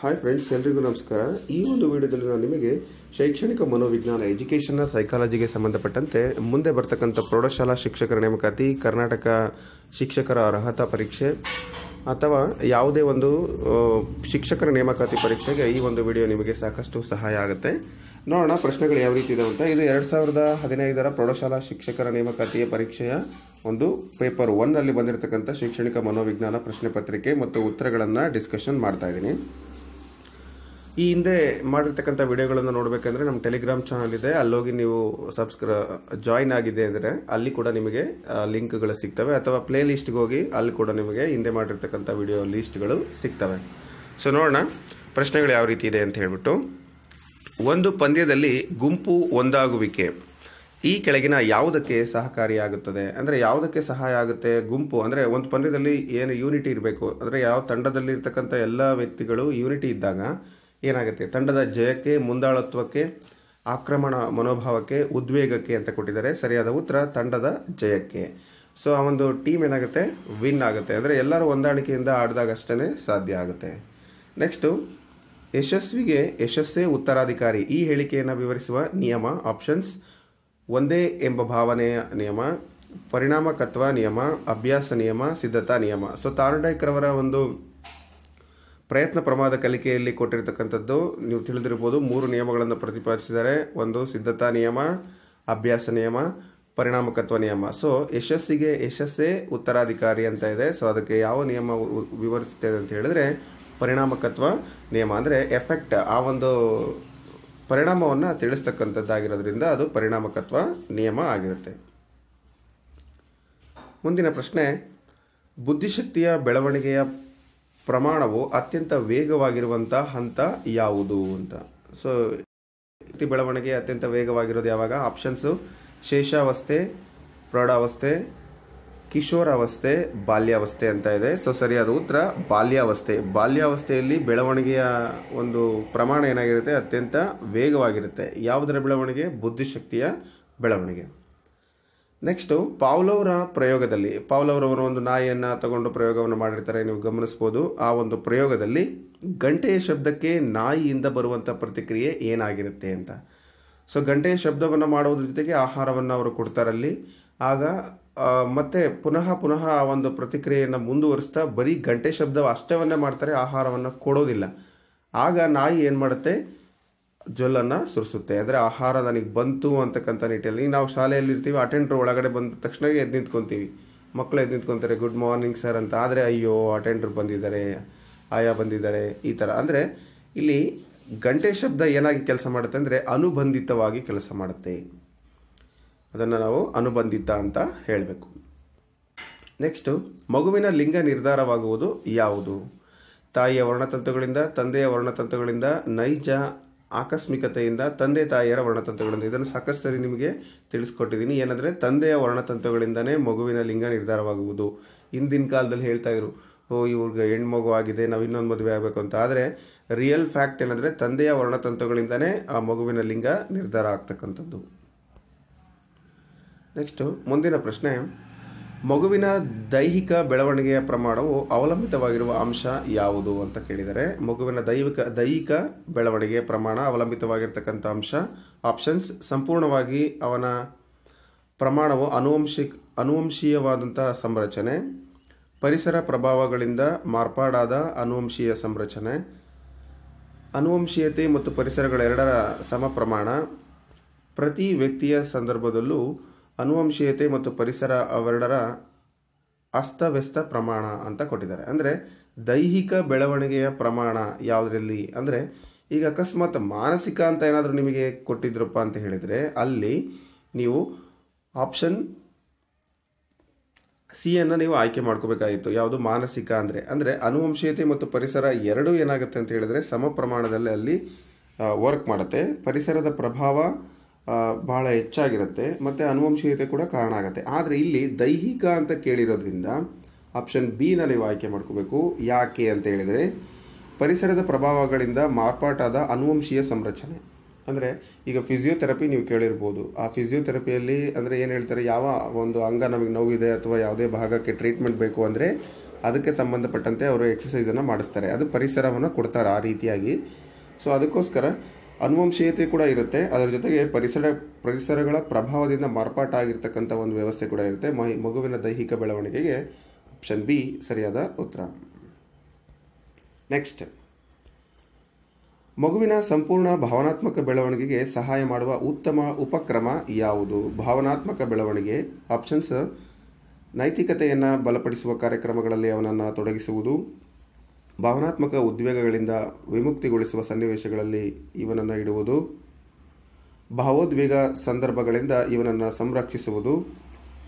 hi friends ಎಲ್ರಿಗೂ ನಮಸ್ಕಾರ ಈ ಒಂದು ವಿಡಿಯೋದಲ್ಲಿ ನಾನು ನಿಮಗೆ ಶೈಕ್ಷಣಿಕ ಮನೋವಿಜ್ಞಾನ ಎಜುಕೇಷನ್ನ ಸೈಕಾಲಜಿಗೆ ಸಂಬಂಧಪಟ್ಟಂತೆ ಮುಂದೆ ಬರ್ತಕ್ಕಂಥ ಪ್ರೌಢಶಾಲಾ ಶಿಕ್ಷಕರ ನೇಮಕಾತಿ ಕರ್ನಾಟಕ ಶಿಕ್ಷಕರ ಅರ್ಹತಾ ಪರೀಕ್ಷೆ ಅಥವಾ ಯಾವುದೇ ಒಂದು ಶಿಕ್ಷಕರ ನೇಮಕಾತಿ ಪರೀಕ್ಷೆಗೆ ಈ ಒಂದು ವಿಡಿಯೋ ನಿಮಗೆ ಸಾಕಷ್ಟು ಸಹಾಯ ಆಗುತ್ತೆ ನೋಡೋಣ ಪ್ರಶ್ನೆಗಳು ಯಾವ ರೀತಿ ಇದೆ ಅಂತ ಇದು ಎರಡು ಸಾವಿರದ ಹದಿನೈದರ ಪ್ರೌಢಶಾಲಾ ಶಿಕ್ಷಕರ ನೇಮಕಾತಿಯ ಪರೀಕ್ಷೆಯ ಒಂದು ಪೇಪರ್ ಒನ್ನಲ್ಲಿ ಬಂದಿರತಕ್ಕಂಥ ಶೈಕ್ಷಣಿಕ ಮನೋವಿಜ್ಞಾನ ಪ್ರಶ್ನೆ ಪತ್ರಿಕೆ ಮತ್ತು ಉತ್ತರಗಳನ್ನು ಡಿಸ್ಕಷನ್ ಮಾಡ್ತಾ ಇದ್ದೀನಿ ಈ ಹಿಂದೆ ಮಾಡಿರ್ತಕ್ಕಂಥ ವಿಡಿಯೋಗಳನ್ನು ನೋಡಬೇಕಂದ್ರೆ ನಮ್ಮ ಟೆಲಿಗ್ರಾಮ್ ಚಾನಲ್ ಇದೆ ಅಲ್ಲೋಗಿ ನೀವು ಸಬ್ಸ್ಕ್ರ ಜಾಯಿನ್ ಆಗಿದೆ ಅಂದರೆ ಅಲ್ಲಿ ಕೂಡ ನಿಮಗೆ ಲಿಂಕ್ಗಳು ಸಿಗ್ತವೆ ಅಥವಾ ಪ್ಲೇ ಲಿಸ್ಟ್ಗೆ ಹೋಗಿ ಅಲ್ಲಿ ಕೂಡ ನಿಮಗೆ ಹಿಂದೆ ಮಾಡಿರ್ತಕ್ಕಂಥ ವಿಡಿಯೋ ಲಿಸ್ಟ್ಗಳು ಸಿಗ್ತವೆ ಸೊ ನೋಡೋಣ ಪ್ರಶ್ನೆಗಳು ಯಾವ ರೀತಿ ಇದೆ ಅಂತ ಹೇಳ್ಬಿಟ್ಟು ಒಂದು ಪಂದ್ಯದಲ್ಲಿ ಗುಂಪು ಒಂದಾಗುವಿಕೆ ಈ ಕೆಳಗಿನ ಯಾವುದಕ್ಕೆ ಸಹಕಾರಿಯಾಗುತ್ತದೆ ಅಂದರೆ ಯಾವುದಕ್ಕೆ ಸಹಾಯ ಆಗುತ್ತೆ ಗುಂಪು ಅಂದರೆ ಒಂದು ಪಂದ್ಯದಲ್ಲಿ ಏನು ಯೂನಿಟಿ ಇರಬೇಕು ಅಂದರೆ ಯಾವ ತಂಡದಲ್ಲಿ ಇರ್ತಕ್ಕಂಥ ಎಲ್ಲ ವ್ಯಕ್ತಿಗಳು ಯೂನಿಟಿ ಇದ್ದಾಗ ಏನಾಗುತ್ತೆ ತಂಡದ ಜಯಕ್ಕೆ ಮುಂದಾಳತ್ವಕ್ಕೆ ಆಕ್ರಮಣ ಮನೋಭಾವಕ್ಕೆ ಉದ್ವೇಗಕ್ಕೆ ಅಂತ ಕೊಟ್ಟಿದ್ದಾರೆ ಸರಿಯಾದ ಉತ್ತರ ತಂಡದ ಜಯಕ್ಕೆ ಸೊ ಆ ಒಂದು ಟೀಮ್ ಏನಾಗುತ್ತೆ ವಿನ್ ಆಗುತ್ತೆ ಅಂದರೆ ಎಲ್ಲರೂ ಹೊಂದಾಣಿಕೆಯಿಂದ ಆಡಿದಾಗ ಸಾಧ್ಯ ಆಗುತ್ತೆ ನೆಕ್ಸ್ಟು ಯಶಸ್ವಿಗೆ ಯಶಸ್ಸೇ ಉತ್ತರಾಧಿಕಾರಿ ಈ ಹೇಳಿಕೆಯನ್ನು ವಿವರಿಸುವ ನಿಯಮ ಆಪ್ಷನ್ಸ್ ಒಂದೇ ಎಂಬ ಭಾವನೆಯ ನಿಯಮ ಪರಿಣಾಮಕತ್ವ ನಿಯಮ ಅಭ್ಯಾಸ ನಿಯಮ ಸಿದ್ಧತಾ ನಿಯಮ ಸೊ ಅವರ ಒಂದು ಪ್ರಯತ್ನ ಪ್ರಮಾದ ಕಲಿಕೆಯಲ್ಲಿ ಕೊಟ್ಟಿರತಕ್ಕಂಥದ್ದು ನೀವು ತಿಳಿದಿರ್ಬೋದು ಮೂರು ನಿಯಮಗಳನ್ನು ಪ್ರತಿಪಾದಿಸಿದ್ದಾರೆ ಒಂದು ಸಿದ್ಧತಾ ನಿಯಮ ಅಭ್ಯಾಸ ನಿಯಮ ಪರಿಣಾಮಕತ್ವ ನಿಯಮ ಸೊ ಯಶಸ್ಸಿಗೆ ಯಶಸ್ಸೇ ಉತ್ತರಾಧಿಕಾರಿ ಅಂತ ಇದೆ ಸೊ ಅದಕ್ಕೆ ಯಾವ ನಿಯಮ ವಿವರಿಸುತ್ತದೆ ಅಂತ ಹೇಳಿದ್ರೆ ಪರಿಣಾಮಕತ್ವ ನಿಯಮ ಅಂದರೆ ಎಫೆಕ್ಟ್ ಆ ಒಂದು ಪರಿಣಾಮವನ್ನು ತಿಳಿಸ್ತಕ್ಕಂಥದ್ದಾಗಿರೋದ್ರಿಂದ ಅದು ಪರಿಣಾಮಕತ್ವ ನಿಯಮ ಆಗಿರುತ್ತೆ ಮುಂದಿನ ಪ್ರಶ್ನೆ ಬುದ್ಧಿಶಕ್ತಿಯ ಬೆಳವಣಿಗೆಯ ಪ್ರಮಾಣವು ಅತ್ಯಂತ ವೇಗವಾಗಿರುವಂತಹ ಹಂತ ಯಾವುದು ಅಂತ ಸೊ ಬೆಳವಣಿಗೆ ಅತ್ಯಂತ ವೇಗವಾಗಿರೋದು ಯಾವಾಗ ಆಪ್ಷನ್ಸು ಶೇಷಾವಸ್ಥೆ ಪ್ರೌಢಾವಸ್ಥೆ ಕಿಶೋರಾವಸ್ಥೆ ಬಾಲ್ಯಾವಸ್ಥೆ ಅಂತ ಇದೆ ಸೊ ಸರಿಯಾದ ಉತ್ತರ ಬಾಲ್ಯಾವಸ್ಥೆ ಬಾಲ್ಯಾವಸ್ಥೆಯಲ್ಲಿ ಬೆಳವಣಿಗೆಯ ಒಂದು ಪ್ರಮಾಣ ಏನಾಗಿರುತ್ತೆ ಅತ್ಯಂತ ವೇಗವಾಗಿರುತ್ತೆ ಯಾವುದರ ಬೆಳವಣಿಗೆ ಬುದ್ಧಿಶಕ್ತಿಯ ಬೆಳವಣಿಗೆ ನೆಕ್ಸ್ಟು ಪಾವ್ಲವ್ರ ಪ್ರಯೋಗದಲ್ಲಿ ಪಾವ್ಲೋರವರು ಒಂದು ನಾಯಿಯನ್ನು ತಗೊಂಡು ಪ್ರಯೋಗವನ್ನು ಮಾಡಿರ್ತಾರೆ ನೀವು ಗಮನಿಸ್ಬೋದು ಆ ಒಂದು ಪ್ರಯೋಗದಲ್ಲಿ ಗಂಟೆಯ ಶಬ್ದಕ್ಕೆ ನಾಯಿಯಿಂದ ಬರುವಂಥ ಪ್ರತಿಕ್ರಿಯೆ ಏನಾಗಿರುತ್ತೆ ಅಂತ ಸೊ ಗಂಟೆಯ ಶಬ್ದವನ್ನು ಮಾಡುವುದ್ರ ಜೊತೆಗೆ ಆಹಾರವನ್ನು ಅವರು ಕೊಡ್ತಾರಲ್ಲಿ ಆಗ ಮತ್ತೆ ಪುನಃ ಪುನಃ ಆ ಒಂದು ಪ್ರತಿಕ್ರಿಯೆಯನ್ನು ಮುಂದುವರಿಸ್ತಾ ಬರೀ ಗಂಟೆ ಶಬ್ದ ಅಷ್ಟವನ್ನೇ ಮಾಡ್ತಾರೆ ಆಹಾರವನ್ನು ಕೊಡೋದಿಲ್ಲ ಆಗ ನಾಯಿ ಏನು ಮಾಡುತ್ತೆ ಜೊಲ್ಲನ್ನು ಸುರಿಸುತ್ತೆ ಅಂದರೆ ಆಹಾರ ನನಗೆ ಬಂತು ಅಂತಕ್ಕಂಥ ನಿಟ್ಟಿನಲ್ಲಿ ನಾವು ಶಾಲೆಯಲ್ಲಿ ಇರ್ತೀವಿ ಅಟೆಂಡ್ರು ಒಳಗಡೆ ಬಂದ ತಕ್ಷಣ ಎದ್ದು ನಿಂತ್ಕೊತೀವಿ ಮಕ್ಕಳು ಎದ್ದು ನಿಂತ್ಕೊತಾರೆ ಗುಡ್ ಮಾರ್ನಿಂಗ್ ಸರ್ ಅಂತ ಆದರೆ ಅಯ್ಯೋ ಅಟೆಂಡ್ರು ಬಂದಿದ್ದಾರೆ ಆಯಾ ಬಂದಿದ್ದಾರೆ ಈ ಥರ ಅಂದರೆ ಇಲ್ಲಿ ಗಂಟೆ ಶಬ್ದ ಏನಾಗಿ ಕೆಲಸ ಮಾಡುತ್ತೆ ಅಂದರೆ ಅನುಬಂಧಿತವಾಗಿ ಕೆಲಸ ಮಾಡುತ್ತೆ ಅದನ್ನು ನಾವು ಅನುಬಂಧಿತ ಅಂತ ಹೇಳಬೇಕು ನೆಕ್ಸ್ಟು ಮಗುವಿನ ಲಿಂಗ ನಿರ್ಧಾರವಾಗುವುದು ಯಾವುದು ತಾಯಿಯ ವರ್ಣತಂತುಗಳಿಂದ ತಂದೆಯ ವರ್ಣತಂತುಗಳಿಂದ ನೈಜ ಆಕಸ್ಮಿಕತೆಯಿಂದ ತಂದೆ ತಾಯಿಯರ ವರ್ಣತಂತ್ರಗಳಿಂದ ಇದನ್ನು ಸಾಕಷ್ಟು ಸರಿ ನಿಮಗೆ ತಿಳಿಸ್ಕೊಟ್ಟಿದ್ದೀನಿ ಏನಂದರೆ ತಂದೆಯ ವರ್ಣತಂತ್ರಗಳಿಂದನೇ ಮಗುವಿನ ಲಿಂಗ ನಿರ್ಧಾರವಾಗುವುದು ಹಿಂದಿನ ಕಾಲದಲ್ಲಿ ಹೇಳ್ತಾ ಇದ್ರು ಓ ಇವ್ರಿಗೆ ಹೆಣ್ಮಗು ಆಗಿದೆ ನಾವು ಇನ್ನೊಂದು ಮದುವೆ ಆಗಬೇಕು ಅಂತ ಆದರೆ ರಿಯಲ್ ಫ್ಯಾಕ್ಟ್ ಏನಂದರೆ ತಂದೆಯ ವರ್ಣತಂತ್ರಗಳಿಂದನೇ ಆ ಮಗುವಿನ ಲಿಂಗ ನಿರ್ಧಾರ ಆಗ್ತಕ್ಕಂಥದ್ದು ನೆಕ್ಸ್ಟು ಮುಂದಿನ ಪ್ರಶ್ನೆ ಮಗುವಿನ ದೈಹಿಕ ಬೆಳವಣಿಗೆಯ ಪ್ರಮಾಣವು ಅವಲಂಬಿತವಾಗಿರುವ ಅಂಶ ಯಾವುದು ಅಂತ ಕೇಳಿದರೆ ಮಗುವಿನ ದೈವಿಕ ದೈಹಿಕ ಬೆಳವಣಿಗೆಯ ಪ್ರಮಾಣ ಅವಲಂಬಿತವಾಗಿರ್ತಕ್ಕಂಥ ಅಂಶ ಆಪ್ಷನ್ಸ್ ಸಂಪೂರ್ಣವಾಗಿ ಅವನ ಪ್ರಮಾಣವು ಅನುವಂಶಿಕ್ ಅನುವಂಶೀಯವಾದಂಥ ಸಂರಚನೆ ಪರಿಸರ ಪ್ರಭಾವಗಳಿಂದ ಮಾರ್ಪಾಡಾದ ಅನುವಂಶೀಯ ಸಂರಚನೆ ಅನುವಂಶೀಯತೆ ಮತ್ತು ಪರಿಸರಗಳೆರಡರ ಸಮ ಪ್ರಮಾಣ ಪ್ರತಿ ವ್ಯಕ್ತಿಯ ಸಂದರ್ಭದಲ್ಲೂ ಅನುವಂಶೀಯತೆ ಮತ್ತು ಪರಿಸರ ಅವೆರಡರ ಅಸ್ತವ್ಯಸ್ತ ಪ್ರಮಾಣ ಅಂತ ಕೊಟ್ಟಿದ್ದಾರೆ ಅಂದರೆ ದೈಹಿಕ ಬೆಳವಣಿಗೆಯ ಪ್ರಮಾಣ ಯಾವುದರಲ್ಲಿ ಅಂದರೆ ಈಗ ಅಕಸ್ಮಾತ್ ಮಾನಸಿಕ ಅಂತ ಏನಾದರೂ ನಿಮಗೆ ಕೊಟ್ಟಿದ್ರಪ್ಪ ಅಂತ ಹೇಳಿದರೆ ಅಲ್ಲಿ ನೀವು ಆಪ್ಷನ್ ಸಿ ಅನ್ನು ನೀವು ಆಯ್ಕೆ ಮಾಡ್ಕೋಬೇಕಾಗಿತ್ತು ಯಾವುದು ಮಾನಸಿಕ ಅಂದರೆ ಅಂದರೆ ಅನುವಂಶೀಯತೆ ಮತ್ತು ಪರಿಸರ ಎರಡೂ ಏನಾಗುತ್ತೆ ಅಂತ ಹೇಳಿದರೆ ಸಮ ಪ್ರಮಾಣದಲ್ಲಿ ಅಲ್ಲಿ ವರ್ಕ್ ಮಾಡುತ್ತೆ ಪರಿಸರದ ಪ್ರಭಾವ ಬಹಳ ಹೆಚ್ಚಾಗಿರುತ್ತೆ ಮತ್ತು ಅನುವಂಶೀಯತೆ ಕೂಡ ಕಾರಣ ಆಗುತ್ತೆ ಆದರೆ ಇಲ್ಲಿ ದೈಹಿಕ ಅಂತ ಕೇಳಿರೋದ್ರಿಂದ ಆಪ್ಷನ್ ಬಿನ ನೀವು ಆಯ್ಕೆ ಮಾಡ್ಕೋಬೇಕು ಯಾಕೆ ಅಂತ ಹೇಳಿದರೆ ಪರಿಸರದ ಪ್ರಭಾವಗಳಿಂದ ಮಾರ್ಪಾಟಾದ ಅನುವಂಶೀಯ ಸಂರಚನೆ ಅಂದರೆ ಈಗ ಫಿಸಿಯೋಥೆರಪಿ ನೀವು ಕೇಳಿರ್ಬೋದು ಆ ಫಿಸಿಯೋಥೆರಪಿಯಲ್ಲಿ ಅಂದರೆ ಏನು ಹೇಳ್ತಾರೆ ಯಾವ ಒಂದು ಅಂಗ ನಮಗೆ ನೋವಿದೆ ಅಥವಾ ಯಾವುದೇ ಭಾಗಕ್ಕೆ ಟ್ರೀಟ್ಮೆಂಟ್ ಬೇಕು ಅಂದರೆ ಅದಕ್ಕೆ ಸಂಬಂಧಪಟ್ಟಂತೆ ಅವರು ಎಕ್ಸಸೈಸನ್ನು ಮಾಡಿಸ್ತಾರೆ ಅದು ಪರಿಸರವನ್ನು ಕೊಡ್ತಾರೆ ಆ ರೀತಿಯಾಗಿ ಸೊ ಅದಕ್ಕೋಸ್ಕರ ಅನುವಂಶೀಯತೆ ಕೂಡ ಇರುತ್ತೆ ಅದರ ಜೊತೆಗೆ ಪರಿಸರ ಪರಿಸರಗಳ ಪ್ರಭಾವದಿಂದ ಮಾರ್ಪಾಟಾಗಿರ್ತಕ್ಕಂಥ ಒಂದು ವ್ಯವಸ್ಥೆ ಕೂಡ ಇರುತ್ತೆ ಮಗುವಿನ ದೈಹಿಕ ಬೆಳವಣಿಗೆಗೆ ಆಪ್ಷನ್ ಬಿ ಸರಿಯಾದ ಉತ್ತರ ನೆಕ್ಸ್ಟ್ ಮಗುವಿನ ಸಂಪೂರ್ಣ ಭಾವನಾತ್ಮಕ ಬೆಳವಣಿಗೆಗೆ ಸಹಾಯ ಮಾಡುವ ಉತ್ತಮ ಉಪಕ್ರಮ ಯಾವುದು ಭಾವನಾತ್ಮಕ ಬೆಳವಣಿಗೆ ಆಪ್ಷನ್ಸ್ ನೈತಿಕತೆಯನ್ನು ಬಲಪಡಿಸುವ ಕಾರ್ಯಕ್ರಮಗಳಲ್ಲಿ ಅವನನ್ನು ತೊಡಗಿಸುವುದು ಭಾವನಾತ್ಮಕ ಉದ್ವೇಗಗಳಿಂದ ವಿಮುಕ್ತಿಗೊಳಿಸುವ ಸನ್ನಿವೇಶಗಳಲ್ಲಿ ಇವನನ್ನು ಇಡುವುದು ಭಾವೋದ್ವೇಗ ಸಂದರ್ಭಗಳಿಂದ ಇವನನ್ನು ಸಂರಕ್ಷಿಸುವುದು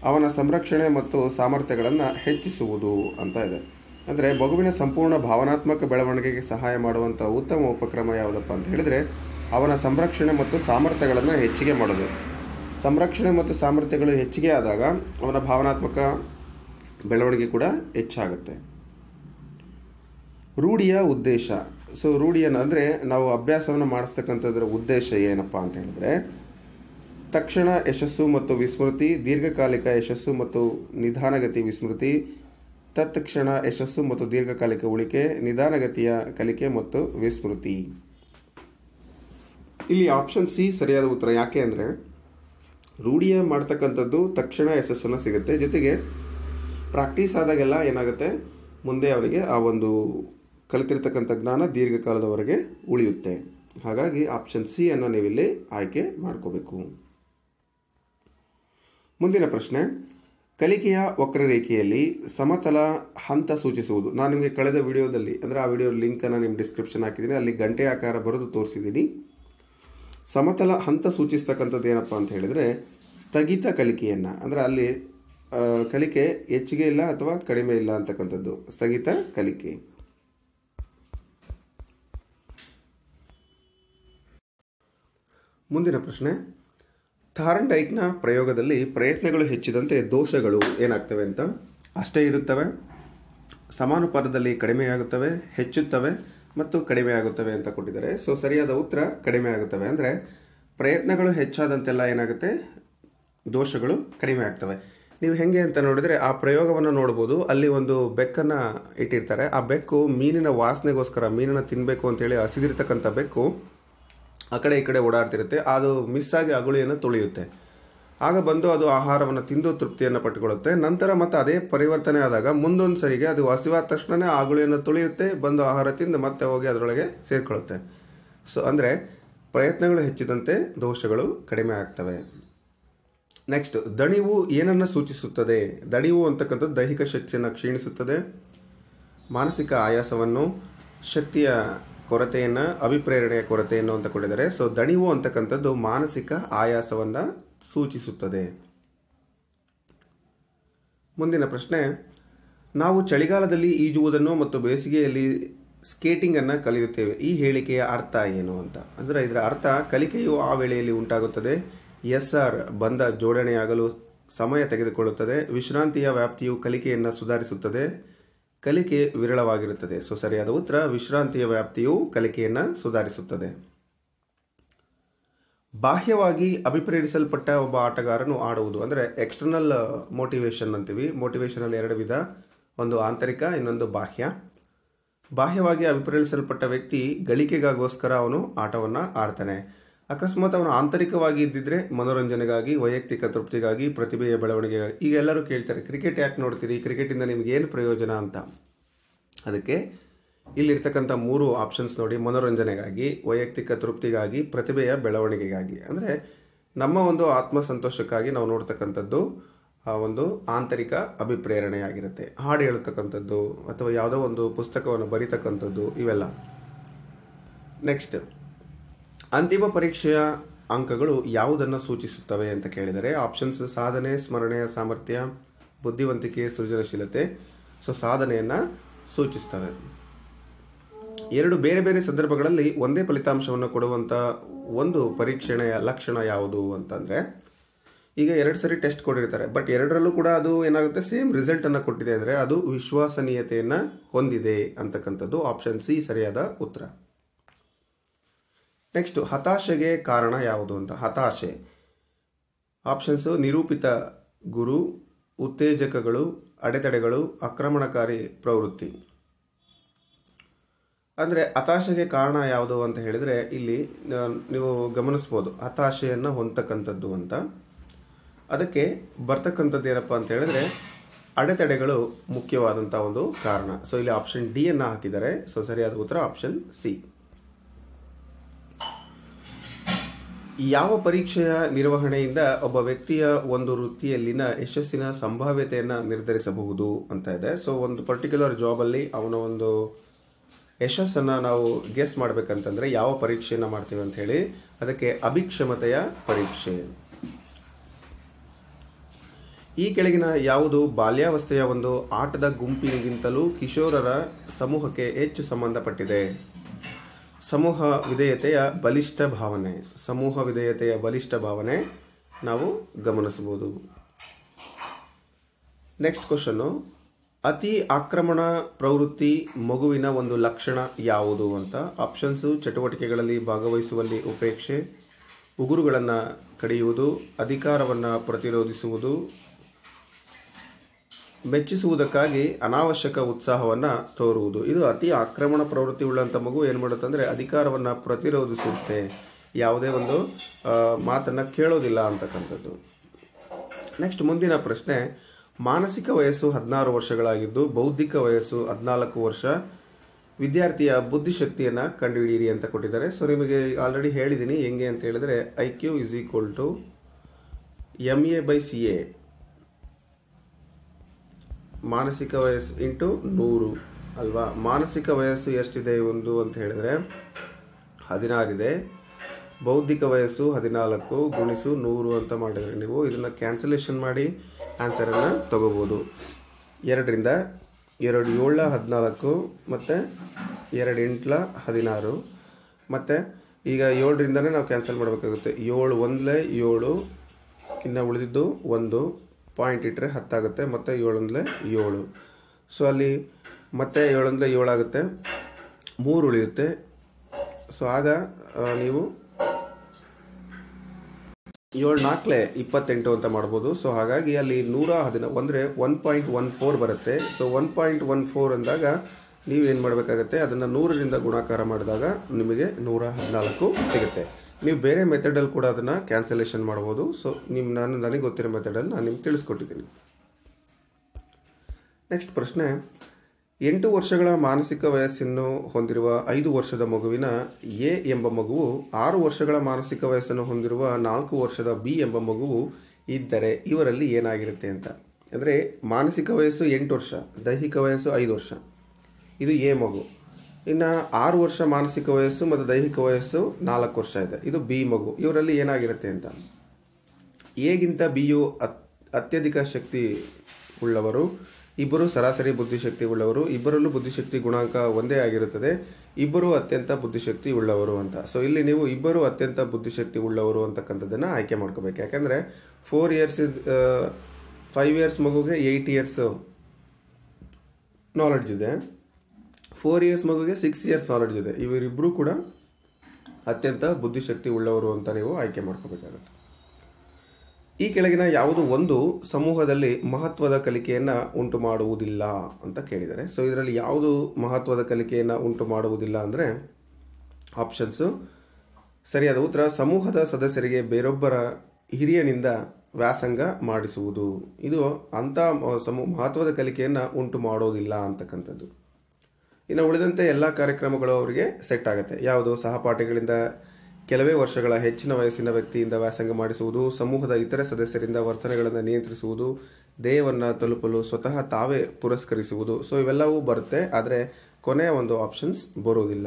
ಅವನ ಸಂರಕ್ಷಣೆ ಮತ್ತು ಸಾಮರ್ಥ್ಯಗಳನ್ನು ಹೆಚ್ಚಿಸುವುದು ಅಂತ ಇದೆ ಅಂದರೆ ಮಗುವಿನ ಸಂಪೂರ್ಣ ಭಾವನಾತ್ಮಕ ಬೆಳವಣಿಗೆಗೆ ಸಹಾಯ ಮಾಡುವಂಥ ಉತ್ತಮ ಉಪಕ್ರಮ ಯಾವುದಪ್ಪ ಅಂತ ಹೇಳಿದರೆ ಅವನ ಸಂರಕ್ಷಣೆ ಮತ್ತು ಸಾಮರ್ಥ್ಯಗಳನ್ನು ಹೆಚ್ಚಿಗೆ ಮಾಡೋದು ಸಂರಕ್ಷಣೆ ಮತ್ತು ಸಾಮರ್ಥ್ಯಗಳು ಹೆಚ್ಚಿಗೆ ಆದಾಗ ಅವನ ಭಾವನಾತ್ಮಕ ಬೆಳವಣಿಗೆ ಕೂಡ ಹೆಚ್ಚಾಗುತ್ತೆ ರೂಢಿಯ ಉದ್ದೇಶ ಸೊ ರೂಢಿಯನ್ನು ಅಂದರೆ ನಾವು ಅಭ್ಯಾಸವನ್ನು ಮಾಡಿಸ್ತಕ್ಕಂಥದ್ರ ಉದ್ದೇಶ ಏನಪ್ಪ ಅಂತ ಹೇಳಿದ್ರೆ ತಕ್ಷಣ ಯಶಸ್ಸು ಮತ್ತು ವಿಸ್ಮೃತಿ ದೀರ್ಘಕಾಲಿಕ ಯಶಸ್ಸು ಮತ್ತು ನಿಧಾನಗತಿ ವಿಸ್ಮೃತಿ ತತ್ಕ್ಷಣ ಯಶಸ್ಸು ಮತ್ತು ದೀರ್ಘಕಾಲಿಕ ಉಳಿಕೆ ನಿಧಾನಗತಿಯ ಕಲಿಕೆ ಮತ್ತು ವಿಸ್ಮೃತಿ ಇಲ್ಲಿ ಆಪ್ಷನ್ ಸಿ ಸರಿಯಾದ ಉತ್ತರ ಯಾಕೆ ಅಂದರೆ ರೂಢಿಯ ಮಾಡ್ತಕ್ಕಂಥದ್ದು ತಕ್ಷಣ ಯಶಸ್ಸನ್ನು ಸಿಗುತ್ತೆ ಜೊತೆಗೆ ಪ್ರಾಕ್ಟೀಸ್ ಆದಾಗೆಲ್ಲ ಏನಾಗುತ್ತೆ ಮುಂದೆ ಅವರಿಗೆ ಆ ಒಂದು ಕಲಿತಿರ್ತಕ್ಕಂಥ ಜ್ಞಾನ ದೀರ್ಘಕಾಲದವರೆಗೆ ಉಳಿಯುತ್ತೆ ಹಾಗಾಗಿ ಆಪ್ಷನ್ ಸಿ ಅನ್ನು ನೀವಿಲ್ಲಿ ಆಯ್ಕೆ ಮಾಡ್ಕೋಬೇಕು ಮುಂದಿನ ಪ್ರಶ್ನೆ ಕಲಿಕೆಯ ವಕ್ರರೇಖೆಯಲ್ಲಿ ಸಮತಲ ಹಂತ ಸೂಚಿಸುವುದು ನಾನು ನಿಮಗೆ ಕಳೆದ ವಿಡಿಯೋದಲ್ಲಿ ಅಂದರೆ ಆ ವಿಡಿಯೋ ಲಿಂಕನ್ನು ನಿಮ್ಮ ಡಿಸ್ಕ್ರಿಪ್ಷನ್ ಹಾಕಿದ್ದೀನಿ ಅಲ್ಲಿ ಗಂಟೆ ಆಕಾರ ಬರೆದು ತೋರಿಸಿದ್ದೀನಿ ಸಮತಲ ಹಂತ ಸೂಚಿಸ್ತಕ್ಕಂಥದ್ದು ಏನಪ್ಪ ಅಂತ ಹೇಳಿದರೆ ಸ್ಥಗಿತ ಕಲಿಕೆಯನ್ನು ಅಂದರೆ ಅಲ್ಲಿ ಕಲಿಕೆ ಹೆಚ್ಚಿಗೆ ಇಲ್ಲ ಅಥವಾ ಕಡಿಮೆ ಇಲ್ಲ ಅಂತಕ್ಕಂಥದ್ದು ಸ್ಥಗಿತ ಕಲಿಕೆ ಮುಂದಿನ ಪ್ರಶ್ನೆ ಥಾರಂಡೈಕ್ನ ಪ್ರಯೋಗದಲ್ಲಿ ಪ್ರಯತ್ನಗಳು ಹೆಚ್ಚಿದಂತೆ ದೋಷಗಳು ಏನಾಗ್ತವೆ ಅಂತ ಅಷ್ಟೇ ಇರುತ್ತವೆ ಸಮಾನುಪಾತದಲ್ಲಿ ಕಡಿಮೆಯಾಗುತ್ತವೆ ಹೆಚ್ಚುತ್ತವೆ ಮತ್ತು ಕಡಿಮೆಯಾಗುತ್ತವೆ ಅಂತ ಕೊಟ್ಟಿದ್ದಾರೆ ಸೊ ಸರಿಯಾದ ಉತ್ತರ ಕಡಿಮೆಯಾಗುತ್ತವೆ ಅಂದರೆ ಪ್ರಯತ್ನಗಳು ಹೆಚ್ಚಾದಂತೆಲ್ಲ ಏನಾಗುತ್ತೆ ದೋಷಗಳು ಕಡಿಮೆ ಆಗ್ತವೆ ನೀವು ಹೆಂಗೆ ಅಂತ ನೋಡಿದರೆ ಆ ಪ್ರಯೋಗವನ್ನು ನೋಡ್ಬೋದು ಅಲ್ಲಿ ಒಂದು ಬೆಕ್ಕನ್ನು ಇಟ್ಟಿರ್ತಾರೆ ಆ ಬೆಕ್ಕು ಮೀನಿನ ವಾಸನೆಗೋಸ್ಕರ ಮೀನನ್ನು ತಿನ್ನಬೇಕು ಅಂತೇಳಿ ಹಸಿದಿರ್ತಕ್ಕಂಥ ಬೆಕ್ಕು ಆ ಕಡೆ ಈ ಕಡೆ ಓಡಾಡ್ತಿರುತ್ತೆ ಅದು ಮಿಸ್ ಆಗಿ ಅಗುಳಿಯನ್ನು ತುಳಿಯುತ್ತೆ ಆಗ ಬಂದು ಅದು ಆಹಾರವನ್ನು ತಿಂದು ತೃಪ್ತಿಯನ್ನು ಪಟ್ಟುಕೊಳ್ಳುತ್ತೆ ನಂತರ ಮತ್ತೆ ಅದೇ ಪರಿವರ್ತನೆ ಆದಾಗ ಮುಂದೊಂದು ಸರಿಗೆ ಅದು ಹಸಿವಾದ ತಕ್ಷಣವೇ ಆಗುಳಿಯನ್ನು ತುಳಿಯುತ್ತೆ ಬಂದು ಆಹಾರ ತಿಂದು ಮತ್ತೆ ಹೋಗಿ ಅದರೊಳಗೆ ಸೇರಿಕೊಳ್ಳುತ್ತೆ ಸೊ ಅಂದರೆ ಪ್ರಯತ್ನಗಳು ಹೆಚ್ಚಿದಂತೆ ದೋಷಗಳು ಕಡಿಮೆ ಆಗ್ತವೆ ನೆಕ್ಸ್ಟ್ ದಣಿವು ಏನನ್ನು ಸೂಚಿಸುತ್ತದೆ ದಣಿವು ಅಂತಕ್ಕಂಥದ್ದು ದೈಹಿಕ ಶಕ್ತಿಯನ್ನು ಕ್ಷೀಣಿಸುತ್ತದೆ ಮಾನಸಿಕ ಆಯಾಸವನ್ನು ಶಕ್ತಿಯ ಕೊರತೆಯನ್ನ ಅಭಿಪ್ರೇರಣೆಯ ಕೊರತೆಯನ್ನು ಅಂತ ಕೊಡಿದರೆ ಸೊ ದಣಿವು ಅಂತಕ್ಕಂಥದ್ದು ಮಾನಸಿಕ ಆಯಾಸವನ್ನ ಸೂಚಿಸುತ್ತದೆ ಮುಂದಿನ ಪ್ರಶ್ನೆ ನಾವು ಚಳಿಗಾಲದಲ್ಲಿ ಈಜುವುದನ್ನು ಮತ್ತು ಬೇಸಿಗೆಯಲ್ಲಿ ಅನ್ನು ಕಲಿಯುತ್ತೇವೆ ಈ ಹೇಳಿಕೆಯ ಅರ್ಥ ಏನು ಅಂತ ಅಂದರೆ ಇದರ ಅರ್ಥ ಕಲಿಕೆಯು ಆ ವೇಳೆಯಲ್ಲಿ ಉಂಟಾಗುತ್ತದೆ ಎಸ್ ಆರ್ ಬಂದ ಜೋಡಣೆಯಾಗಲು ಸಮಯ ತೆಗೆದುಕೊಳ್ಳುತ್ತದೆ ವಿಶ್ರಾಂತಿಯ ವ್ಯಾಪ್ತಿಯು ಕಲಿಕೆಯನ್ನು ಸುಧಾರಿಸುತ್ತದೆ ಕಲಿಕೆ ವಿರಳವಾಗಿರುತ್ತದೆ ಸೊ ಸರಿಯಾದ ಉತ್ತರ ವಿಶ್ರಾಂತಿಯ ವ್ಯಾಪ್ತಿಯು ಕಲಿಕೆಯನ್ನು ಸುಧಾರಿಸುತ್ತದೆ ಬಾಹ್ಯವಾಗಿ ಅಭಿಪ್ರೇರಿಸಲ್ಪಟ್ಟ ಒಬ್ಬ ಆಟಗಾರನು ಆಡುವುದು ಅಂದರೆ ಎಕ್ಸ್ಟರ್ನಲ್ ಮೋಟಿವೇಶನ್ ಅಂತೀವಿ ಮೋಟಿವೇಶನಲ್ಲಿ ಎರಡು ವಿಧ ಒಂದು ಆಂತರಿಕ ಇನ್ನೊಂದು ಬಾಹ್ಯ ಬಾಹ್ಯವಾಗಿ ಅಭಿಪ್ರೇರಿಸಲ್ಪಟ್ಟ ವ್ಯಕ್ತಿ ಗಳಿಕೆಗಾಗೋಸ್ಕರ ಅವನು ಆಟವನ್ನು ಆಡ್ತಾನೆ ಅಕಸ್ಮಾತ್ ಅವನು ಆಂತರಿಕವಾಗಿ ಇದ್ದಿದ್ರೆ ಮನೋರಂಜನೆಗಾಗಿ ವೈಯಕ್ತಿಕ ತೃಪ್ತಿಗಾಗಿ ಪ್ರತಿಭೆಯ ಬೆಳವಣಿಗೆಗಾಗಿ ಈಗ ಎಲ್ಲರೂ ಕೇಳ್ತಾರೆ ಕ್ರಿಕೆಟ್ ಯಾಕೆ ನೋಡ್ತೀರಿ ಕ್ರಿಕೆಟಿಂದ ನಿಮ್ಗೆ ಏನು ಪ್ರಯೋಜನ ಅಂತ ಅದಕ್ಕೆ ಇಲ್ಲಿರ್ತಕ್ಕಂಥ ಮೂರು ಆಪ್ಷನ್ಸ್ ನೋಡಿ ಮನೋರಂಜನೆಗಾಗಿ ವೈಯಕ್ತಿಕ ತೃಪ್ತಿಗಾಗಿ ಪ್ರತಿಭೆಯ ಬೆಳವಣಿಗೆಗಾಗಿ ಅಂದರೆ ನಮ್ಮ ಒಂದು ಸಂತೋಷಕ್ಕಾಗಿ ನಾವು ನೋಡ್ತಕ್ಕಂಥದ್ದು ಆ ಒಂದು ಆಂತರಿಕ ಅಭಿಪ್ರೇರಣೆಯಾಗಿರುತ್ತೆ ಹಾಡು ಹೇಳ್ತಕ್ಕಂಥದ್ದು ಅಥವಾ ಯಾವುದೋ ಒಂದು ಪುಸ್ತಕವನ್ನು ಬರೀತಕ್ಕಂಥದ್ದು ಇವೆಲ್ಲ ನೆಕ್ಸ್ಟ್ ಅಂತಿಮ ಪರೀಕ್ಷೆಯ ಅಂಕಗಳು ಯಾವುದನ್ನು ಸೂಚಿಸುತ್ತವೆ ಅಂತ ಕೇಳಿದರೆ ಆಪ್ಷನ್ಸ್ ಸಾಧನೆ ಸ್ಮರಣೆಯ ಸಾಮರ್ಥ್ಯ ಬುದ್ಧಿವಂತಿಕೆ ಸೃಜನಶೀಲತೆ ಸೊ ಸಾಧನೆಯನ್ನು ಸೂಚಿಸ್ತವೆ ಎರಡು ಬೇರೆ ಬೇರೆ ಸಂದರ್ಭಗಳಲ್ಲಿ ಒಂದೇ ಫಲಿತಾಂಶವನ್ನು ಕೊಡುವಂಥ ಒಂದು ಪರೀಕ್ಷಣೆಯ ಲಕ್ಷಣ ಯಾವುದು ಅಂತಂದರೆ ಈಗ ಎರಡು ಸರಿ ಟೆಸ್ಟ್ ಕೊಟ್ಟಿರ್ತಾರೆ ಬಟ್ ಎರಡರಲ್ಲೂ ಕೂಡ ಅದು ಏನಾಗುತ್ತೆ ಸೇಮ್ ರಿಸಲ್ಟನ್ನು ಕೊಟ್ಟಿದೆ ಅಂದರೆ ಅದು ವಿಶ್ವಾಸನೀಯತೆಯನ್ನು ಹೊಂದಿದೆ ಅಂತಕ್ಕಂಥದ್ದು ಆಪ್ಷನ್ ಸಿ ಸರಿಯಾದ ಉತ್ತರ ನೆಕ್ಸ್ಟ್ ಹತಾಶೆಗೆ ಕಾರಣ ಯಾವುದು ಅಂತ ಹತಾಶೆ ಆಪ್ಷನ್ಸ್ ನಿರೂಪಿತ ಗುರು ಉತ್ತೇಜಕಗಳು ಅಡೆತಡೆಗಳು ಆಕ್ರಮಣಕಾರಿ ಪ್ರವೃತ್ತಿ ಅಂದರೆ ಹತಾಶೆಗೆ ಕಾರಣ ಯಾವುದು ಅಂತ ಹೇಳಿದರೆ ಇಲ್ಲಿ ನೀವು ಗಮನಿಸ್ಬೋದು ಹತಾಶೆಯನ್ನು ಹೊಂದತಕ್ಕಂಥದ್ದು ಅಂತ ಅದಕ್ಕೆ ಬರ್ತಕ್ಕಂಥದ್ದು ಏನಪ್ಪ ಅಂತ ಹೇಳಿದ್ರೆ ಅಡೆತಡೆಗಳು ಮುಖ್ಯವಾದಂಥ ಒಂದು ಕಾರಣ ಸೊ ಇಲ್ಲಿ ಆಪ್ಷನ್ ಡಿಯನ್ನು ಹಾಕಿದ್ದಾರೆ ಸೊ ಸರಿಯಾದ ಉತ್ತರ ಆಪ್ಷನ್ ಸಿ ಯಾವ ಪರೀಕ್ಷೆಯ ನಿರ್ವಹಣೆಯಿಂದ ಒಬ್ಬ ವ್ಯಕ್ತಿಯ ಒಂದು ವೃತ್ತಿಯಲ್ಲಿನ ಯಶಸ್ಸಿನ ಸಂಭಾವ್ಯತೆಯನ್ನು ನಿರ್ಧರಿಸಬಹುದು ಅಂತ ಇದೆ ಸೊ ಒಂದು ಪರ್ಟಿಕ್ಯುಲರ್ ಜಾಬಲ್ಲಿ ಅವನ ಒಂದು ಯಶಸ್ಸನ್ನು ನಾವು ಗೆಸ್ ಮಾಡಬೇಕಂತಂದ್ರೆ ಯಾವ ಪರೀಕ್ಷೆಯನ್ನು ಮಾಡ್ತೀವಿ ಅಂತ ಹೇಳಿ ಅದಕ್ಕೆ ಅಭಿಕ್ಷಮತೆಯ ಪರೀಕ್ಷೆ ಈ ಕೆಳಗಿನ ಯಾವುದು ಬಾಲ್ಯಾವಸ್ಥೆಯ ಒಂದು ಆಟದ ಗುಂಪಿನಿಗಿಂತಲೂ ಕಿಶೋರರ ಸಮೂಹಕ್ಕೆ ಹೆಚ್ಚು ಸಂಬಂಧಪಟ್ಟಿದೆ ಸಮೂಹ ವಿಧೇಯತೆಯ ಬಲಿಷ್ಠ ಭಾವನೆ ಸಮೂಹ ವಿಧೇಯತೆಯ ಬಲಿಷ್ಠ ಭಾವನೆ ನಾವು ಗಮನಿಸಬಹುದು ನೆಕ್ಸ್ಟ್ ಕ್ವಶನ್ನು ಅತಿ ಆಕ್ರಮಣ ಪ್ರವೃತ್ತಿ ಮಗುವಿನ ಒಂದು ಲಕ್ಷಣ ಯಾವುದು ಅಂತ ಆಪ್ಷನ್ಸು ಚಟುವಟಿಕೆಗಳಲ್ಲಿ ಭಾಗವಹಿಸುವಲ್ಲಿ ಉಪೇಕ್ಷೆ ಉಗುರುಗಳನ್ನು ಕಡಿಯುವುದು ಅಧಿಕಾರವನ್ನು ಪ್ರತಿರೋಧಿಸುವುದು ಮೆಚ್ಚಿಸುವುದಕ್ಕಾಗಿ ಅನಾವಶ್ಯಕ ಉತ್ಸಾಹವನ್ನು ತೋರುವುದು ಇದು ಅತಿ ಆಕ್ರಮಣ ಪ್ರವೃತ್ತಿ ಉಳ್ಳಂಥ ಮಗು ಏನು ಅಂದ್ರೆ ಅಧಿಕಾರವನ್ನು ಪ್ರತಿರೋಧಿಸುತ್ತೆ ಯಾವುದೇ ಒಂದು ಮಾತನ್ನು ಕೇಳೋದಿಲ್ಲ ಅಂತಕ್ಕಂಥದ್ದು ನೆಕ್ಸ್ಟ್ ಮುಂದಿನ ಪ್ರಶ್ನೆ ಮಾನಸಿಕ ವಯಸ್ಸು ಹದಿನಾರು ವರ್ಷಗಳಾಗಿದ್ದು ಬೌದ್ಧಿಕ ವಯಸ್ಸು ಹದಿನಾಲ್ಕು ವರ್ಷ ವಿದ್ಯಾರ್ಥಿಯ ಬುದ್ಧಿಶಕ್ತಿಯನ್ನು ಕಂಡುಹಿಡಿಯಿರಿ ಅಂತ ಕೊಟ್ಟಿದ್ದಾರೆ ಸೊ ನಿಮಗೆ ಆಲ್ರೆಡಿ ಹೇಳಿದ್ದೀನಿ ಹೆಂಗೆ ಅಂತ ಹೇಳಿದ್ರೆ I Q is equal to M A by C A ಮಾನಸಿಕ ವಯಸ್ಸು ಇಂಟು ನೂರು ಅಲ್ವಾ ಮಾನಸಿಕ ವಯಸ್ಸು ಎಷ್ಟಿದೆ ಒಂದು ಅಂತ ಹೇಳಿದ್ರೆ ಹದಿನಾರಿದೆ ಬೌದ್ಧಿಕ ವಯಸ್ಸು ಹದಿನಾಲ್ಕು ಗುಣಿಸು ನೂರು ಅಂತ ಮಾಡಿದರೆ ನೀವು ಇದನ್ನು ಕ್ಯಾನ್ಸಲೇಷನ್ ಮಾಡಿ ಆನ್ಸರನ್ನು ತಗೋಬೋದು ಎರಡರಿಂದ ಎರಡು ಏಳ ಹದಿನಾಲ್ಕು ಮತ್ತು ಎರಡು ಎಂಟ್ಲ ಹದಿನಾರು ಮತ್ತು ಈಗ ಏಳರಿಂದನೇ ನಾವು ಕ್ಯಾನ್ಸಲ್ ಮಾಡಬೇಕಾಗುತ್ತೆ ಏಳು ಒಂದಲೇ ಏಳು ಇನ್ನು ಉಳಿದಿದ್ದು ಒಂದು ಪಾಯಿಂಟ್ ಇಟ್ಟರೆ ಹತ್ತಾಗುತ್ತೆ ಮತ್ತು ಏಳಂದ್ಲೆ ಏಳು ಸೊ ಅಲ್ಲಿ ಮತ್ತೆ ಏಳಂದ್ಲೆ ಏಳಾಗುತ್ತೆ ಮೂರು ಉಳಿಯುತ್ತೆ ಸೊ ಆಗ ನೀವು ಏಳು ನಾಲ್ಕಲೆ ಇಪ್ಪತ್ತೆಂಟು ಅಂತ ಮಾಡ್ಬೋದು ಸೊ ಹಾಗಾಗಿ ಅಲ್ಲಿ ನೂರ ಹದಿನ ಅಂದರೆ ಒನ್ ಪಾಯಿಂಟ್ ಒನ್ ಫೋರ್ ಬರುತ್ತೆ so one point one four ಅಂದಾಗ ನೀವೇನು ಮಾಡಬೇಕಾಗತ್ತೆ ಅದನ್ನು ನೂರರಿಂದ ಗುಣಾಕಾರ ಮಾಡಿದಾಗ ನಿಮಗೆ ನೂರ ಹದಿನಾಲ್ಕು ಸಿಗುತ್ತೆ ನೀವು ಬೇರೆ ಮೆಥಡಲ್ಲಿ ಕೂಡ ಅದನ್ನು ಕ್ಯಾನ್ಸಲೇಷನ್ ಮಾಡ್ಬೋದು ಸೊ ನಿಮ್ಮ ನಾನು ನನಗೆ ಗೊತ್ತಿರೋ ಮೆಥಡಲ್ಲಿ ನಾನು ನಿಮ್ಗೆ ತಿಳಿಸ್ಕೊಟ್ಟಿದ್ದೀನಿ ನೆಕ್ಸ್ಟ್ ಪ್ರಶ್ನೆ ಎಂಟು ವರ್ಷಗಳ ಮಾನಸಿಕ ವಯಸ್ಸನ್ನು ಹೊಂದಿರುವ ಐದು ವರ್ಷದ ಮಗುವಿನ ಎ ಎಂಬ ಮಗುವು ಆರು ವರ್ಷಗಳ ಮಾನಸಿಕ ವಯಸ್ಸನ್ನು ಹೊಂದಿರುವ ನಾಲ್ಕು ವರ್ಷದ ಬಿ ಎಂಬ ಮಗುವು ಇದ್ದರೆ ಇವರಲ್ಲಿ ಏನಾಗಿರುತ್ತೆ ಅಂತ ಅಂದರೆ ಮಾನಸಿಕ ವಯಸ್ಸು ಎಂಟು ವರ್ಷ ದೈಹಿಕ ವಯಸ್ಸು ಐದು ವರ್ಷ ಇದು ಎ ಮಗು ಇನ್ನು ಆರು ವರ್ಷ ಮಾನಸಿಕ ವಯಸ್ಸು ಮತ್ತು ದೈಹಿಕ ವಯಸ್ಸು ನಾಲ್ಕು ವರ್ಷ ಇದೆ ಇದು ಬಿ ಮಗು ಇವರಲ್ಲಿ ಏನಾಗಿರುತ್ತೆ ಅಂತ ಎಗಿಂತ ಬಿ ಯು ಅತ್ಯಧಿಕ ಶಕ್ತಿ ಉಳ್ಳವರು ಇಬ್ಬರು ಸರಾಸರಿ ಬುದ್ಧಿಶಕ್ತಿ ಉಳ್ಳವರು ಇಬ್ಬರಲ್ಲೂ ಬುದ್ಧಿಶಕ್ತಿ ಗುಣಾಂಕ ಒಂದೇ ಆಗಿರುತ್ತದೆ ಇಬ್ಬರು ಅತ್ಯಂತ ಬುದ್ಧಿಶಕ್ತಿ ಉಳ್ಳವರು ಅಂತ ಸೊ ಇಲ್ಲಿ ನೀವು ಇಬ್ಬರು ಅತ್ಯಂತ ಬುದ್ಧಿಶಕ್ತಿ ಉಳ್ಳವರು ಅಂತಕ್ಕಂಥದ್ದನ್ನು ಆಯ್ಕೆ ಮಾಡ್ಕೋಬೇಕು ಯಾಕೆಂದರೆ ಫೋರ್ ಇಯರ್ಸ್ ಫೈವ್ ಇಯರ್ಸ್ ಮಗುಗೆ ಏಯ್ಟ್ ಇಯರ್ಸ್ ನಾಲೆಡ್ಜ್ ಇದೆ ಫೋರ್ ಇಯರ್ಸ್ ಮಗುಗೆ ಸಿಕ್ಸ್ ಇಯರ್ಸ್ ನಾಲೆಡ್ಜ್ ಇದೆ ಇವರಿಬ್ಬರೂ ಕೂಡ ಅತ್ಯಂತ ಬುದ್ಧಿಶಕ್ತಿ ಉಳ್ಳವರು ಅಂತ ನೀವು ಆಯ್ಕೆ ಮಾಡ್ಕೋಬೇಕಾಗುತ್ತೆ ಈ ಕೆಳಗಿನ ಯಾವುದು ಒಂದು ಸಮೂಹದಲ್ಲಿ ಮಹತ್ವದ ಕಲಿಕೆಯನ್ನು ಉಂಟು ಮಾಡುವುದಿಲ್ಲ ಅಂತ ಕೇಳಿದ್ದಾರೆ ಸೊ ಇದರಲ್ಲಿ ಯಾವುದು ಮಹತ್ವದ ಕಲಿಕೆಯನ್ನು ಉಂಟು ಮಾಡುವುದಿಲ್ಲ ಅಂದರೆ ಆಪ್ಷನ್ಸು ಸರಿಯಾದ ಉತ್ತರ ಸಮೂಹದ ಸದಸ್ಯರಿಗೆ ಬೇರೊಬ್ಬರ ಹಿರಿಯನಿಂದ ವ್ಯಾಸಂಗ ಮಾಡಿಸುವುದು ಇದು ಅಂಥ ಸಮೂ ಮಹತ್ವದ ಕಲಿಕೆಯನ್ನು ಉಂಟು ಮಾಡೋದಿಲ್ಲ ಅಂತಕ್ಕಂಥದ್ದು ಇನ್ನು ಉಳಿದಂತೆ ಎಲ್ಲ ಕಾರ್ಯಕ್ರಮಗಳು ಅವರಿಗೆ ಸೆಟ್ ಆಗುತ್ತೆ ಯಾವುದು ಸಹಪಾಠಿಗಳಿಂದ ಕೆಲವೇ ವರ್ಷಗಳ ಹೆಚ್ಚಿನ ವಯಸ್ಸಿನ ವ್ಯಕ್ತಿಯಿಂದ ವ್ಯಾಸಂಗ ಮಾಡಿಸುವುದು ಸಮೂಹದ ಇತರೆ ಸದಸ್ಯರಿಂದ ವರ್ತನೆಗಳನ್ನು ನಿಯಂತ್ರಿಸುವುದು ದೇಹವನ್ನು ತಲುಪಲು ಸ್ವತಃ ತಾವೇ ಪುರಸ್ಕರಿಸುವುದು ಸೊ ಇವೆಲ್ಲವೂ ಬರುತ್ತೆ ಆದರೆ ಕೊನೆಯ ಒಂದು ಆಪ್ಷನ್ಸ್ ಬರೋದಿಲ್ಲ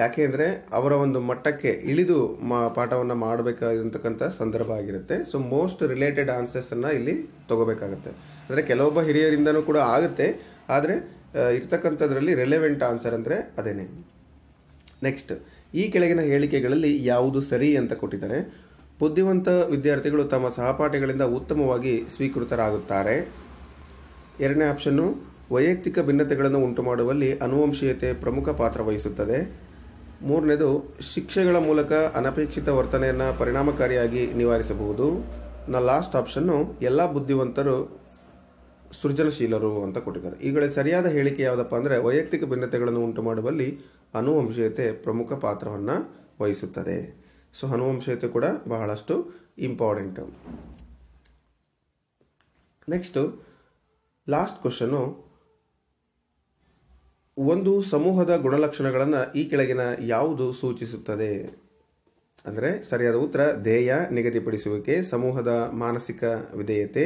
ಯಾಕೆ ಅಂದರೆ ಅವರ ಒಂದು ಮಟ್ಟಕ್ಕೆ ಇಳಿದು ಮಾ ಪಾಠವನ್ನು ಮಾಡಬೇಕಾಗಿರತಕ್ಕಂಥ ಸಂದರ್ಭ ಆಗಿರುತ್ತೆ ಸೊ ಮೋಸ್ಟ್ ರಿಲೇಟೆಡ್ ಆನ್ಸರ್ಸನ್ನು ಇಲ್ಲಿ ತಗೋಬೇಕಾಗತ್ತೆ ಅಂದರೆ ಕೆಲವೊಬ್ಬ ಹಿರಿಯರಿಂದನೂ ಕೂಡ ಆಗುತ್ತೆ ಆದರೆ ಇರ್ತಕ್ಕಂಥದ್ರಲ್ಲಿ ರೆಲೆವೆಂಟ್ ಆನ್ಸರ್ ಅಂದರೆ ಅದೇನೆ ನೆಕ್ಸ್ಟ್ ಈ ಕೆಳಗಿನ ಹೇಳಿಕೆಗಳಲ್ಲಿ ಯಾವುದು ಸರಿ ಅಂತ ಕೊಟ್ಟಿದ್ದಾರೆ ಬುದ್ಧಿವಂತ ವಿದ್ಯಾರ್ಥಿಗಳು ತಮ್ಮ ಸಹಪಾಠಿಗಳಿಂದ ಉತ್ತಮವಾಗಿ ಸ್ವೀಕೃತರಾಗುತ್ತಾರೆ ಎರಡನೇ ಆಪ್ಷನ್ನು ವೈಯಕ್ತಿಕ ಭಿನ್ನತೆಗಳನ್ನು ಉಂಟುಮಾಡುವಲ್ಲಿ ಅನುವಂಶೀಯತೆ ಪ್ರಮುಖ ಪಾತ್ರ ವಹಿಸುತ್ತದೆ ಮೂರನೇದು ಶಿಕ್ಷೆಗಳ ಮೂಲಕ ಅನಪೇಕ್ಷಿತ ವರ್ತನೆಯನ್ನು ಪರಿಣಾಮಕಾರಿಯಾಗಿ ನಿವಾರಿಸಬಹುದು ನ ಲಾಸ್ಟ್ ಆಪ್ಷನ್ನು ಎಲ್ಲ ಬುದ್ಧಿವಂತರು ಸೃಜನಶೀಲರು ಅಂತ ಕೊಟ್ಟಿದ್ದಾರೆ ಈಗಳ ಸರಿಯಾದ ಹೇಳಿಕೆ ಯಾವುದಪ್ಪ ಅಂದರೆ ವೈಯಕ್ತಿಕ ಭಿನ್ನತೆಗಳನ್ನು ಉಂಟು ಮಾಡುವಲ್ಲಿ ಅನುವಂಶೀಯತೆ ಪ್ರಮುಖ ಪಾತ್ರವನ್ನು ವಹಿಸುತ್ತದೆ ಸೊ ಅನುವಂಶೀಯತೆ ಕೂಡ ಬಹಳಷ್ಟು ಇಂಪಾರ್ಟೆಂಟು ನೆಕ್ಸ್ಟು ಲಾಸ್ಟ್ ಕ್ವಶನ್ನು ಒಂದು ಸಮೂಹದ ಗುಣಲಕ್ಷಣಗಳನ್ನು ಈ ಕೆಳಗಿನ ಯಾವುದು ಸೂಚಿಸುತ್ತದೆ ಅಂದರೆ ಸರಿಯಾದ ಉತ್ತರ ಧ್ಯೇಯ ನಿಗದಿಪಡಿಸುವಿಕೆ ಸಮೂಹದ ಮಾನಸಿಕ ವಿಧೇಯತೆ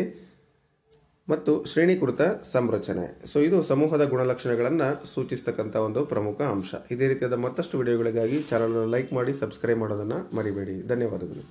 ಮತ್ತು ಶ್ರೇಣೀಕೃತ ಸಂರಚನೆ ಸೊ ಇದು ಸಮೂಹದ ಗುಣಲಕ್ಷಣಗಳನ್ನು ಸೂಚಿಸತಕ್ಕಂಥ ಒಂದು ಪ್ರಮುಖ ಅಂಶ ಇದೇ ರೀತಿಯಾದ ಮತ್ತಷ್ಟು ವಿಡಿಯೋಗಳಿಗಾಗಿ ಚಾನಲನ್ನು ಲೈಕ್ ಮಾಡಿ ಸಬ್ಸ್ಕ್ರೈಬ್ ಮಾಡೋದನ್ನು ಮರಿಬೇಡಿ ಧನ್ಯವಾದಗಳು